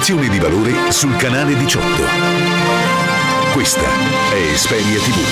Informazioni di valore sul canale 18. Questa è Esperia TV.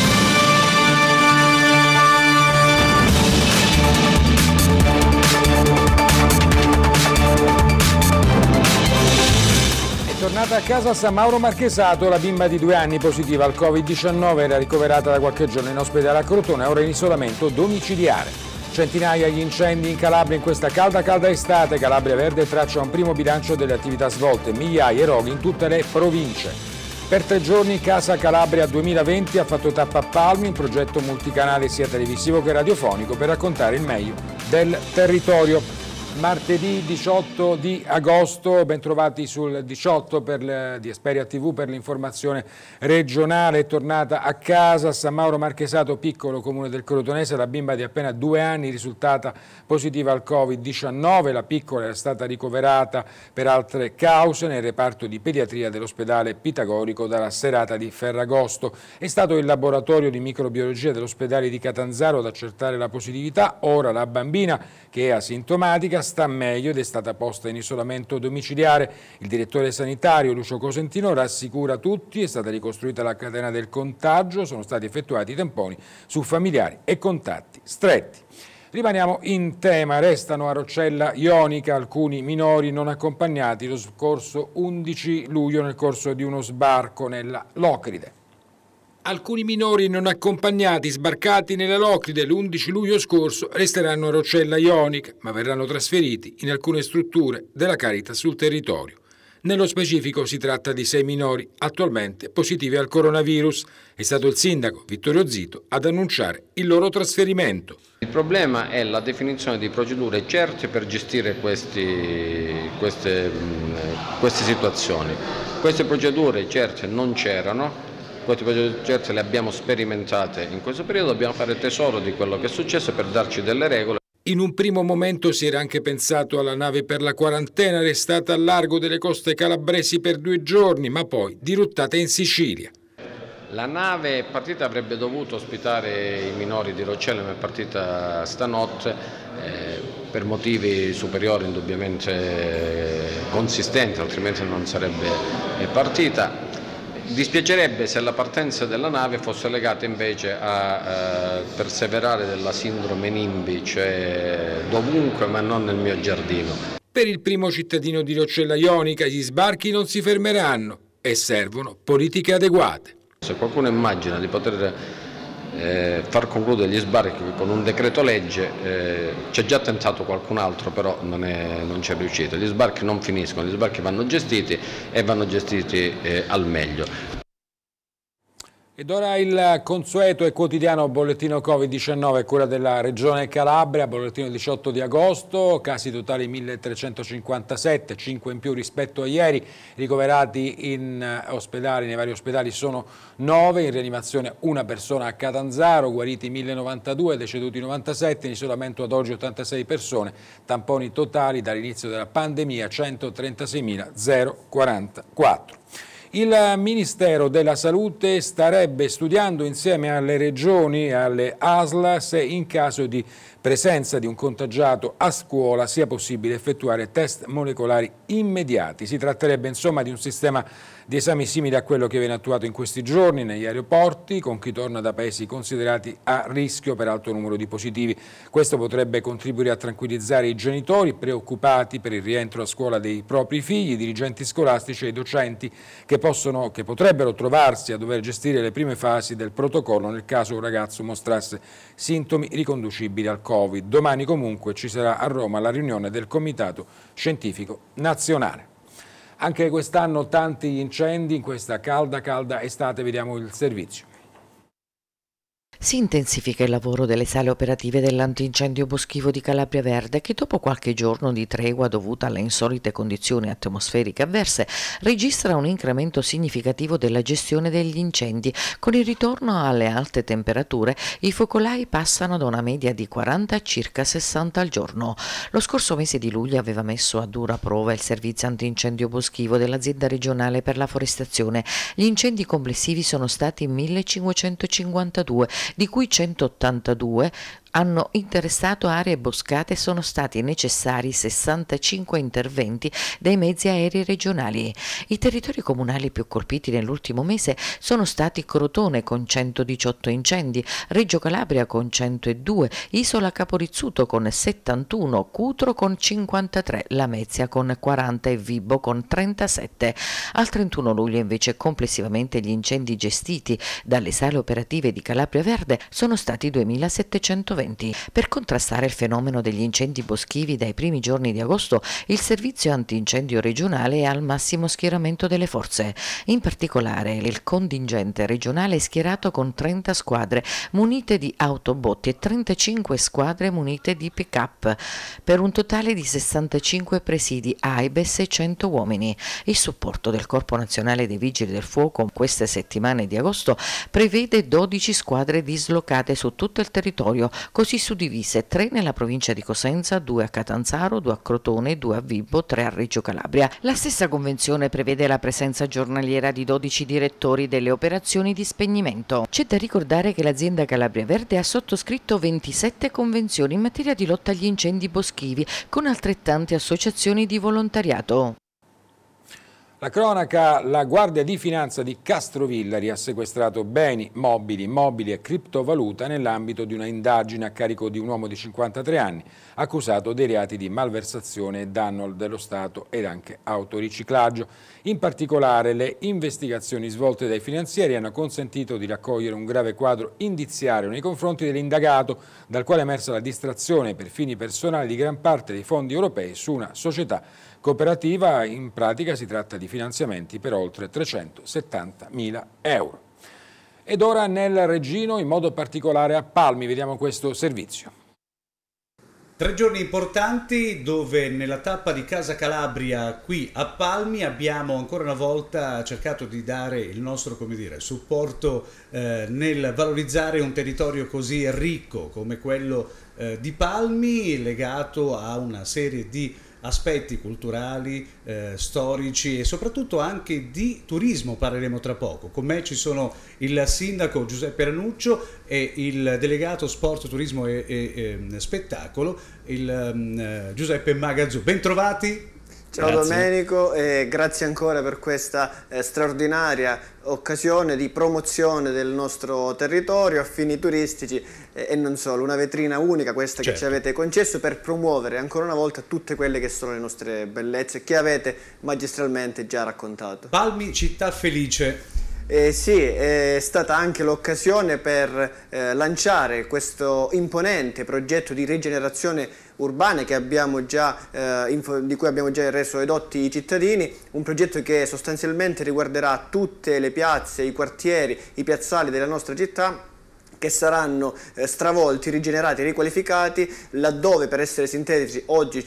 Tornata a casa San Mauro Marchesato, la bimba di due anni positiva al Covid-19 era ricoverata da qualche giorno in ospedale a Crotone, ora in isolamento domiciliare. Centinaia gli incendi in Calabria in questa calda calda estate. Calabria Verde traccia un primo bilancio delle attività svolte, migliaia e roghi in tutte le province. Per tre giorni Casa Calabria 2020 ha fatto tappa a Palmi, un progetto multicanale sia televisivo che radiofonico per raccontare il meglio del territorio. Martedì 18 di agosto, bentrovati sul 18 le, di Esperia TV per l'informazione regionale, è tornata a casa San Mauro Marchesato, piccolo comune del Crotonese, la bimba di appena due anni risultata positiva al Covid-19, la piccola è stata ricoverata per altre cause nel reparto di pediatria dell'ospedale Pitagorico dalla serata di Ferragosto. È stato il laboratorio di microbiologia dell'ospedale di Catanzaro ad accertare la positività, ora la bambina che è asintomatica sta meglio ed è stata posta in isolamento domiciliare. Il direttore sanitario Lucio Cosentino rassicura tutti, è stata ricostruita la catena del contagio, sono stati effettuati i tamponi su familiari e contatti stretti. Rimaniamo in tema, restano a Roccella Ionica alcuni minori non accompagnati lo scorso 11 luglio nel corso di uno sbarco nella Locride. Alcuni minori non accompagnati sbarcati nella Locride l'11 luglio scorso resteranno a Rocella Ionica, ma verranno trasferiti in alcune strutture della Caritas sul territorio. Nello specifico si tratta di sei minori attualmente positivi al coronavirus. È stato il sindaco Vittorio Zito ad annunciare il loro trasferimento. Il problema è la definizione di procedure certe per gestire questi, queste, queste situazioni. Queste procedure certe non c'erano noi tipo di certezze le abbiamo sperimentate in questo periodo, dobbiamo fare tesoro di quello che è successo per darci delle regole. In un primo momento si era anche pensato alla nave per la quarantena restata al largo delle coste calabresi per due giorni, ma poi dirottata in Sicilia. La nave partita avrebbe dovuto ospitare i minori di Roccella, ma è partita stanotte eh, per motivi superiori indubbiamente eh, consistenti, altrimenti non sarebbe eh, partita Dispiacerebbe se la partenza della nave fosse legata invece a eh, perseverare della sindrome NIMBY, cioè dovunque ma non nel mio giardino. Per il primo cittadino di Rocella Ionica gli sbarchi non si fermeranno e servono politiche adeguate. Se qualcuno immagina di poter eh, far concludere gli sbarchi con un decreto legge eh, ci ha già tentato qualcun altro però non, è, non ci è riuscito, gli sbarchi non finiscono, gli sbarchi vanno gestiti e vanno gestiti eh, al meglio. Ed ora il consueto e quotidiano bollettino Covid-19, cura della Regione Calabria, bollettino 18 di agosto, casi totali 1357, 5 in più rispetto a ieri, ricoverati in eh, ospedali, nei vari ospedali sono 9, in rianimazione una persona a Catanzaro, guariti 1092, deceduti 97, in isolamento ad oggi 86 persone, tamponi totali dall'inizio della pandemia 136.044. Il Ministero della Salute starebbe studiando insieme alle regioni e alle ASLA se in caso di presenza di un contagiato a scuola sia possibile effettuare test molecolari immediati. Si tratterebbe insomma di un sistema di esami simile a quello che viene attuato in questi giorni negli aeroporti con chi torna da paesi considerati a rischio per alto numero di positivi. Questo potrebbe contribuire a tranquillizzare i genitori preoccupati per il rientro a scuola dei propri figli, i dirigenti scolastici e i docenti che, possono, che potrebbero trovarsi a dover gestire le prime fasi del protocollo nel caso un ragazzo mostrasse sintomi riconducibili al Covid. Covid. Domani comunque ci sarà a Roma la riunione del Comitato Scientifico Nazionale. Anche quest'anno tanti incendi, in questa calda calda estate vediamo il servizio. Si intensifica il lavoro delle sale operative dell'antincendio boschivo di Calabria Verde che dopo qualche giorno di tregua dovuta alle insolite condizioni atmosferiche avverse registra un incremento significativo della gestione degli incendi. Con il ritorno alle alte temperature i focolai passano da una media di 40 a circa 60 al giorno. Lo scorso mese di luglio aveva messo a dura prova il servizio antincendio boschivo dell'azienda regionale per la forestazione. Gli incendi complessivi sono stati 1552 di cui 182 hanno interessato aree boscate e sono stati necessari 65 interventi dei mezzi aerei regionali. I territori comunali più colpiti nell'ultimo mese sono stati Crotone con 118 incendi, Reggio Calabria con 102, Isola Caporizzuto con 71, Cutro con 53, Lamezia con 40 e Vibo con 37. Al 31 luglio invece complessivamente gli incendi gestiti dalle sale operative di Calabria Verde sono stati 2720 sorgenti. Per contrastare il fenomeno degli incendi boschivi dai primi giorni di agosto, il servizio antincendio regionale è al massimo schieramento delle forze. In particolare, il contingente regionale è schierato con 30 squadre munite di autobotti e 35 squadre munite di pick-up, per un totale di 65 presidi AIBES e 100 uomini. Il supporto del Corpo Nazionale dei Vigili del Fuoco in queste settimane di agosto prevede 12 squadre dislocate su tutto il territorio così suddivise 3 nella provincia di Cosenza, 2 a Catanzaro, 2 a Crotone, 2 a Vibbo, 3 a Reggio Calabria. La stessa convenzione prevede la presenza giornaliera di 12 direttori delle operazioni di spegnimento. C'è da ricordare che l'azienda Calabria Verde ha sottoscritto 27 convenzioni in materia di lotta agli incendi boschivi con altrettante associazioni di volontariato. La cronaca, la Guardia di Finanza di Castrovillari ha sequestrato beni, mobili, immobili e criptovaluta nell'ambito di una indagine a carico di un uomo di 53 anni accusato dei reati di malversazione e danno dello Stato ed anche autoriciclaggio. In particolare le investigazioni svolte dai finanzieri hanno consentito di raccogliere un grave quadro indiziario nei confronti dell'indagato dal quale è emersa la distrazione per fini personali di gran parte dei fondi europei su una società cooperativa in pratica si tratta di finanziamenti per oltre 370 mila euro. Ed ora nel Regino, in modo particolare a Palmi, vediamo questo servizio. Tre giorni importanti dove nella tappa di Casa Calabria qui a Palmi abbiamo ancora una volta cercato di dare il nostro dire, supporto eh, nel valorizzare un territorio così ricco come quello eh, di Palmi legato a una serie di aspetti culturali, eh, storici e soprattutto anche di turismo parleremo tra poco. Con me ci sono il sindaco Giuseppe Ranuccio e il delegato sport, turismo e, e, e spettacolo, il, um, Giuseppe Magazzù. Bentrovati. Ciao grazie. Domenico e grazie ancora per questa eh, straordinaria occasione di promozione del nostro territorio a fini turistici eh, e non solo, una vetrina unica questa certo. che ci certo. avete concesso per promuovere ancora una volta tutte quelle che sono le nostre bellezze che avete magistralmente già raccontato. Palmi Città Felice eh, sì, è stata anche l'occasione per eh, lanciare questo imponente progetto di rigenerazione urbana già, eh, di cui abbiamo già reso edotti i cittadini, un progetto che sostanzialmente riguarderà tutte le piazze, i quartieri, i piazzali della nostra città che saranno eh, stravolti, rigenerati, riqualificati, laddove per essere sintetici oggi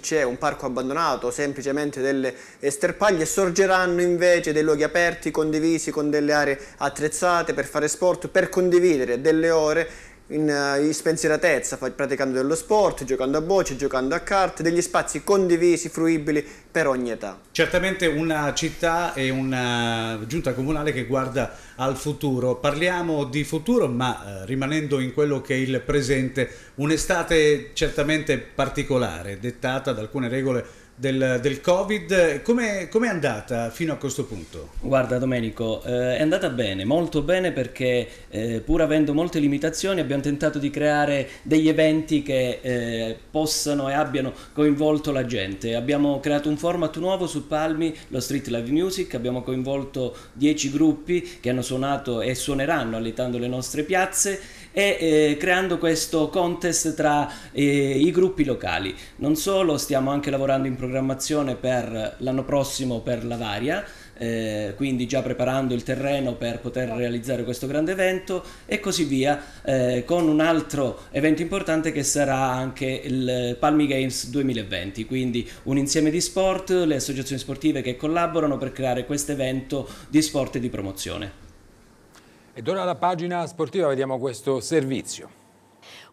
c'è un parco abbandonato, semplicemente delle sterpaglie, sorgeranno invece dei luoghi aperti, condivisi, con delle aree attrezzate per fare sport, per condividere delle ore in, in eh, spensieratezza, praticando dello sport, giocando a bocce, giocando a carte, degli spazi condivisi, fruibili per ogni età. Certamente una città e una giunta comunale che guarda al futuro. Parliamo di futuro, ma eh, rimanendo in quello che è il presente, un'estate certamente particolare, dettata da alcune regole del, del Covid, come è andata fino a questo punto? Guarda Domenico, eh, è andata bene, molto bene perché eh, pur avendo molte limitazioni abbiamo tentato di creare degli eventi che eh, possano e abbiano coinvolto la gente. Abbiamo creato un format nuovo su Palmi, lo Street Live Music, abbiamo coinvolto 10 gruppi che hanno suonato e suoneranno all'età le nostre piazze e eh, creando questo contest tra eh, i gruppi locali. Non solo, stiamo anche lavorando in programmazione per l'anno prossimo per la Varia, eh, quindi già preparando il terreno per poter realizzare questo grande evento e così via eh, con un altro evento importante che sarà anche il Palmi Games 2020 quindi un insieme di sport le associazioni sportive che collaborano per creare questo evento di sport e di promozione ed ora alla pagina sportiva vediamo questo servizio.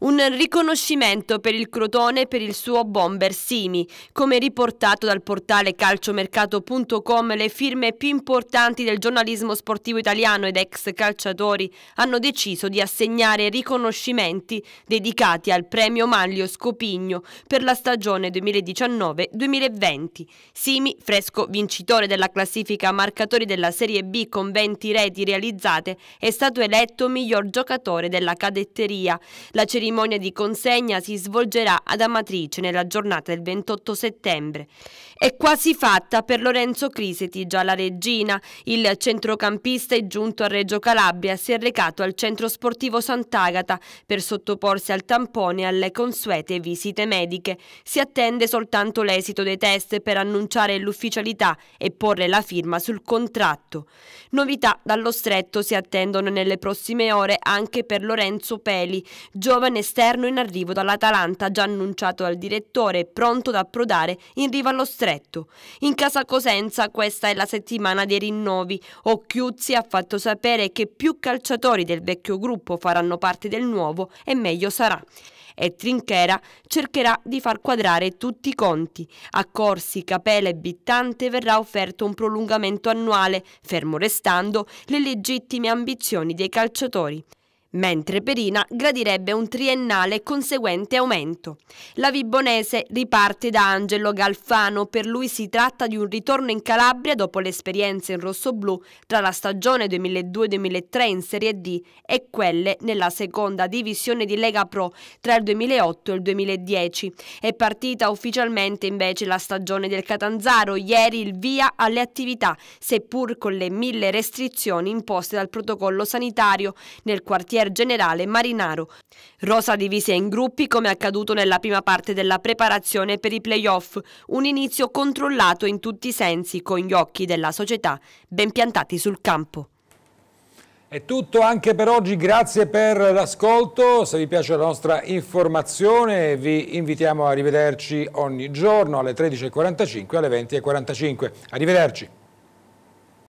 Un riconoscimento per il Crotone e per il suo bomber Simi, come riportato dal portale calciomercato.com le firme più importanti del giornalismo sportivo italiano ed ex calciatori hanno deciso di assegnare riconoscimenti dedicati al premio Maglio Scopigno per la stagione 2019-2020. Simi, fresco vincitore della classifica marcatori della Serie B con 20 reti realizzate, è stato eletto miglior giocatore della cadetteria. La cerimonia cerimonia di consegna si svolgerà ad Amatrice nella giornata del 28 settembre. È quasi fatta per Lorenzo Criseti, già la regina. Il centrocampista è giunto a Reggio Calabria, si è recato al centro sportivo Sant'Agata per sottoporsi al tampone e alle consuete visite mediche. Si attende soltanto l'esito dei test per annunciare l'ufficialità e porre la firma sul contratto. Novità dallo stretto si attendono nelle prossime ore anche per Lorenzo Peli, giovane esterno in arrivo dall'Atalanta, già annunciato dal direttore, pronto ad approdare in riva allo stretto. In casa Cosenza questa è la settimana dei rinnovi. Occhiuzzi ha fatto sapere che più calciatori del vecchio gruppo faranno parte del nuovo e meglio sarà. E Trinchera cercherà di far quadrare tutti i conti. A Corsi, Capela e Bittante verrà offerto un prolungamento annuale, fermo restando le legittime ambizioni dei calciatori mentre Perina gradirebbe un triennale conseguente aumento. La Vibonese riparte da Angelo Galfano, per lui si tratta di un ritorno in Calabria dopo l'esperienza in rossoblù tra la stagione 2002-2003 in Serie D e quelle nella seconda divisione di Lega Pro tra il 2008 e il 2010. È partita ufficialmente invece la stagione del Catanzaro, ieri il via alle attività, seppur con le mille restrizioni imposte dal protocollo sanitario nel quartiere brigadier generale Marinaro. Rosa divisa in gruppi come accaduto nella prima parte della preparazione per i playoff, un inizio controllato in tutti i sensi con gli occhi della società ben piantati sul campo. È tutto anche per oggi, grazie per l'ascolto, se vi piace la nostra informazione vi invitiamo a rivederci ogni giorno alle 13.45 e alle 20.45. Arrivederci.